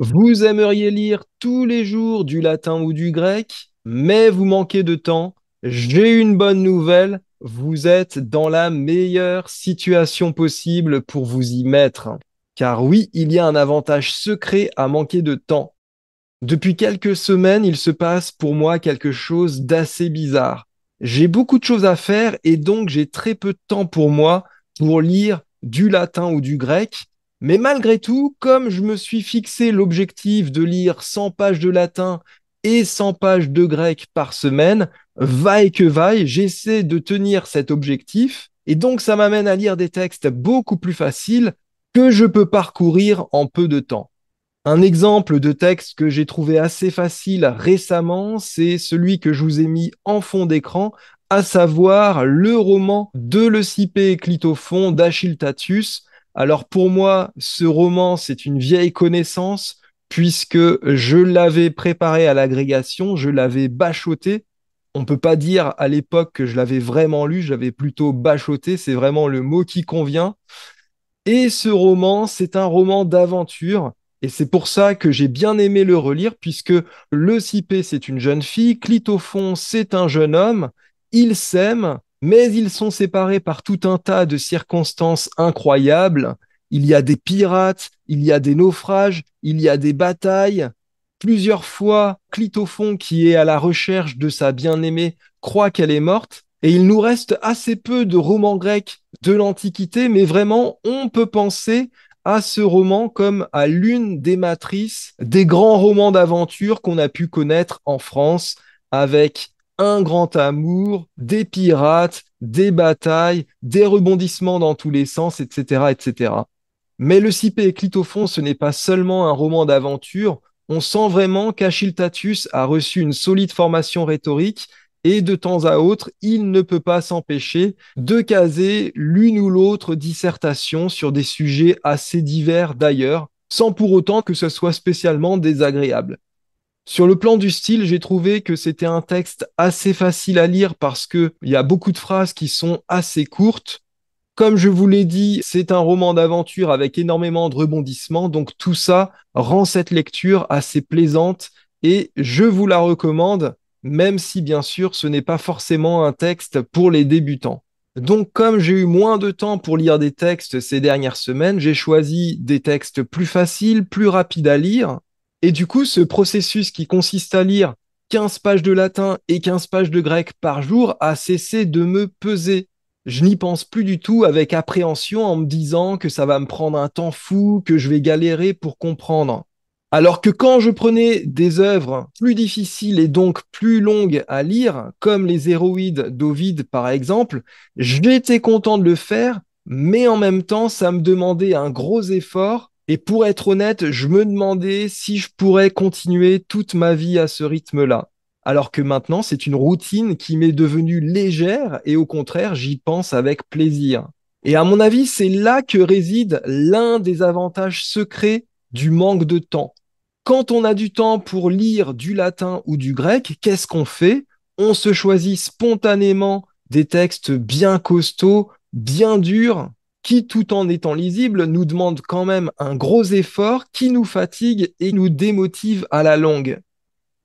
Vous aimeriez lire tous les jours du latin ou du grec, mais vous manquez de temps. J'ai une bonne nouvelle, vous êtes dans la meilleure situation possible pour vous y mettre. Car oui, il y a un avantage secret à manquer de temps. Depuis quelques semaines, il se passe pour moi quelque chose d'assez bizarre. J'ai beaucoup de choses à faire et donc j'ai très peu de temps pour moi pour lire du latin ou du grec, mais malgré tout, comme je me suis fixé l'objectif de lire 100 pages de latin et 100 pages de grec par semaine, vaille que vaille, j'essaie de tenir cet objectif. Et donc, ça m'amène à lire des textes beaucoup plus faciles que je peux parcourir en peu de temps. Un exemple de texte que j'ai trouvé assez facile récemment, c'est celui que je vous ai mis en fond d'écran, à savoir le roman de et Clitophon d'Achille Tatius, alors pour moi, ce roman, c'est une vieille connaissance puisque je l'avais préparé à l'agrégation, je l'avais bachoté. On ne peut pas dire à l'époque que je l'avais vraiment lu, j'avais plutôt bachoté, c'est vraiment le mot qui convient. Et ce roman, c'est un roman d'aventure. Et c'est pour ça que j'ai bien aimé le relire, puisque le Cipé, c'est une jeune fille, Clitophon, c'est un jeune homme, ils s'aiment, mais ils sont séparés par tout un tas de circonstances incroyables. Il y a des pirates, il y a des naufrages, il y a des batailles. Plusieurs fois, Clitophon, qui est à la recherche de sa bien-aimée, croit qu'elle est morte. Et il nous reste assez peu de romans grecs de l'Antiquité, mais vraiment, on peut penser à ce roman comme à l'une des matrices des grands romans d'aventure qu'on a pu connaître en France avec un grand amour, des pirates, des batailles, des rebondissements dans tous les sens, etc., etc. Mais le Cipé et Clitophon, ce n'est pas seulement un roman d'aventure. On sent vraiment qu'Achille a reçu une solide formation rhétorique et de temps à autre, il ne peut pas s'empêcher de caser l'une ou l'autre dissertation sur des sujets assez divers d'ailleurs, sans pour autant que ce soit spécialement désagréable. Sur le plan du style, j'ai trouvé que c'était un texte assez facile à lire parce que il y a beaucoup de phrases qui sont assez courtes. Comme je vous l'ai dit, c'est un roman d'aventure avec énormément de rebondissements, donc tout ça rend cette lecture assez plaisante et je vous la recommande, même si bien sûr ce n'est pas forcément un texte pour les débutants. Donc comme j'ai eu moins de temps pour lire des textes ces dernières semaines, j'ai choisi des textes plus faciles, plus rapides à lire, et du coup, ce processus qui consiste à lire 15 pages de latin et 15 pages de grec par jour a cessé de me peser. Je n'y pense plus du tout avec appréhension en me disant que ça va me prendre un temps fou, que je vais galérer pour comprendre. Alors que quand je prenais des œuvres plus difficiles et donc plus longues à lire, comme les héroïdes d'Ovide par exemple, j'étais content de le faire, mais en même temps ça me demandait un gros effort et pour être honnête, je me demandais si je pourrais continuer toute ma vie à ce rythme-là. Alors que maintenant, c'est une routine qui m'est devenue légère et au contraire, j'y pense avec plaisir. Et à mon avis, c'est là que réside l'un des avantages secrets du manque de temps. Quand on a du temps pour lire du latin ou du grec, qu'est-ce qu'on fait On se choisit spontanément des textes bien costauds, bien durs, qui, tout en étant lisible, nous demande quand même un gros effort qui nous fatigue et nous démotive à la longue.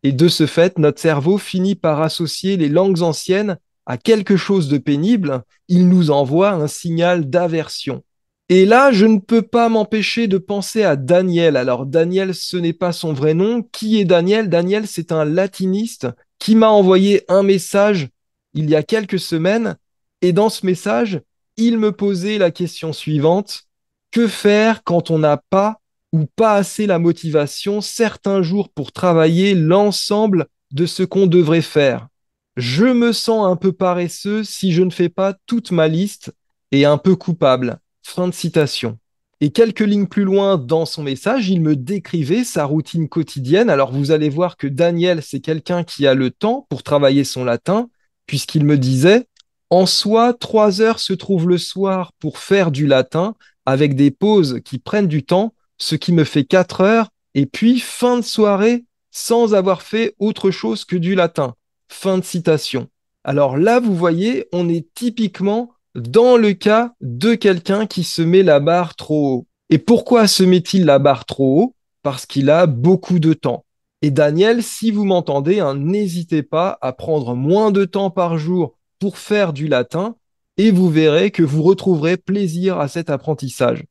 Et de ce fait, notre cerveau finit par associer les langues anciennes à quelque chose de pénible, il nous envoie un signal d'aversion. Et là, je ne peux pas m'empêcher de penser à Daniel. Alors Daniel, ce n'est pas son vrai nom. Qui est Daniel Daniel, c'est un latiniste qui m'a envoyé un message il y a quelques semaines. Et dans ce message, il me posait la question suivante. Que faire quand on n'a pas ou pas assez la motivation certains jours pour travailler l'ensemble de ce qu'on devrait faire Je me sens un peu paresseux si je ne fais pas toute ma liste et un peu coupable. Fin de citation. Et quelques lignes plus loin dans son message, il me décrivait sa routine quotidienne. Alors vous allez voir que Daniel, c'est quelqu'un qui a le temps pour travailler son latin, puisqu'il me disait en soi, trois heures se trouvent le soir pour faire du latin, avec des pauses qui prennent du temps, ce qui me fait quatre heures, et puis fin de soirée sans avoir fait autre chose que du latin. Fin de citation. Alors là, vous voyez, on est typiquement dans le cas de quelqu'un qui se met la barre trop haut. Et pourquoi se met-il la barre trop haut Parce qu'il a beaucoup de temps. Et Daniel, si vous m'entendez, hein, n'hésitez pas à prendre moins de temps par jour pour faire du latin et vous verrez que vous retrouverez plaisir à cet apprentissage.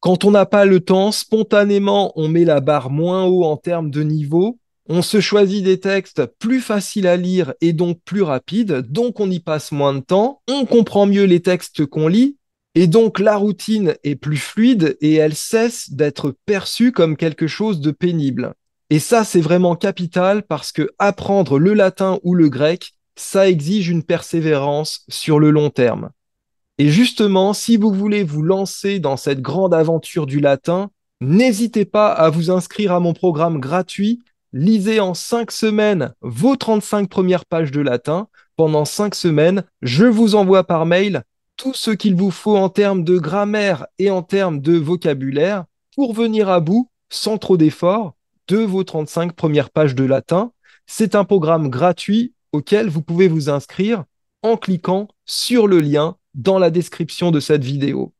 Quand on n'a pas le temps, spontanément, on met la barre moins haut en termes de niveau, on se choisit des textes plus faciles à lire et donc plus rapides, donc on y passe moins de temps, on comprend mieux les textes qu'on lit, et donc la routine est plus fluide et elle cesse d'être perçue comme quelque chose de pénible. Et ça, c'est vraiment capital parce que apprendre le latin ou le grec, ça exige une persévérance sur le long terme. Et justement, si vous voulez vous lancer dans cette grande aventure du latin, n'hésitez pas à vous inscrire à mon programme gratuit. Lisez en cinq semaines vos 35 premières pages de latin. Pendant 5 semaines, je vous envoie par mail tout ce qu'il vous faut en termes de grammaire et en termes de vocabulaire pour venir à bout, sans trop d'efforts, de vos 35 premières pages de latin. C'est un programme gratuit auquel vous pouvez vous inscrire en cliquant sur le lien dans la description de cette vidéo.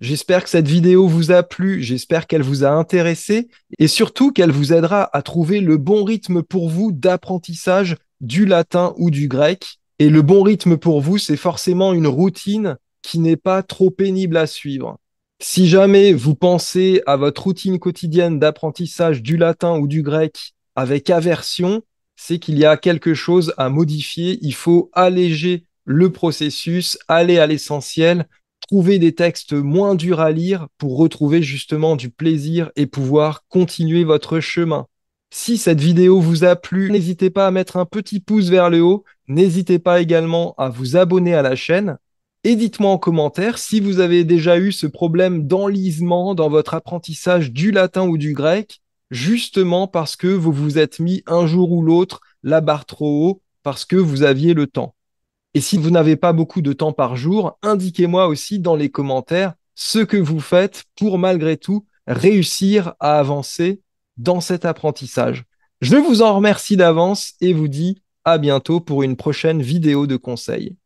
J'espère que cette vidéo vous a plu, j'espère qu'elle vous a intéressé et surtout qu'elle vous aidera à trouver le bon rythme pour vous d'apprentissage du latin ou du grec. Et le bon rythme pour vous, c'est forcément une routine qui n'est pas trop pénible à suivre. Si jamais vous pensez à votre routine quotidienne d'apprentissage du latin ou du grec avec aversion, c'est qu'il y a quelque chose à modifier. Il faut alléger le processus, aller à l'essentiel, trouver des textes moins durs à lire pour retrouver justement du plaisir et pouvoir continuer votre chemin. Si cette vidéo vous a plu, n'hésitez pas à mettre un petit pouce vers le haut, n'hésitez pas également à vous abonner à la chaîne et dites-moi en commentaire si vous avez déjà eu ce problème d'enlisement dans votre apprentissage du latin ou du grec justement parce que vous vous êtes mis un jour ou l'autre la barre trop haut parce que vous aviez le temps. Et si vous n'avez pas beaucoup de temps par jour, indiquez-moi aussi dans les commentaires ce que vous faites pour malgré tout réussir à avancer dans cet apprentissage. Je vous en remercie d'avance et vous dis à bientôt pour une prochaine vidéo de conseils.